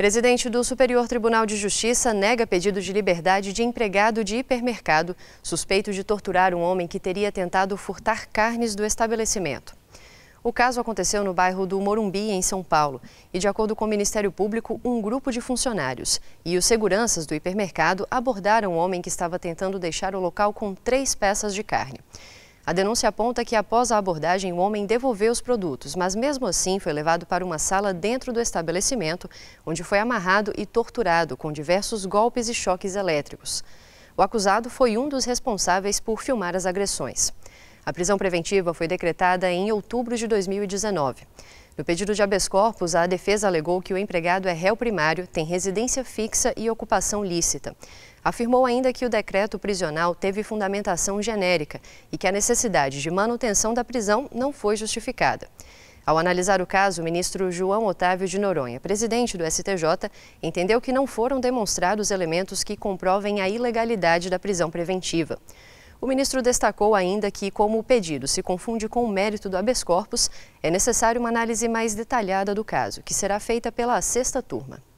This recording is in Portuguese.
Presidente do Superior Tribunal de Justiça nega pedido de liberdade de empregado de hipermercado suspeito de torturar um homem que teria tentado furtar carnes do estabelecimento. O caso aconteceu no bairro do Morumbi, em São Paulo, e de acordo com o Ministério Público, um grupo de funcionários e os seguranças do hipermercado abordaram o um homem que estava tentando deixar o local com três peças de carne. A denúncia aponta que após a abordagem, o homem devolveu os produtos, mas mesmo assim foi levado para uma sala dentro do estabelecimento, onde foi amarrado e torturado com diversos golpes e choques elétricos. O acusado foi um dos responsáveis por filmar as agressões. A prisão preventiva foi decretada em outubro de 2019. No pedido de habeas corpus, a defesa alegou que o empregado é réu primário, tem residência fixa e ocupação lícita. Afirmou ainda que o decreto prisional teve fundamentação genérica e que a necessidade de manutenção da prisão não foi justificada. Ao analisar o caso, o ministro João Otávio de Noronha, presidente do STJ, entendeu que não foram demonstrados elementos que comprovem a ilegalidade da prisão preventiva. O ministro destacou ainda que, como o pedido se confunde com o mérito do habeas corpus, é necessário uma análise mais detalhada do caso, que será feita pela sexta turma.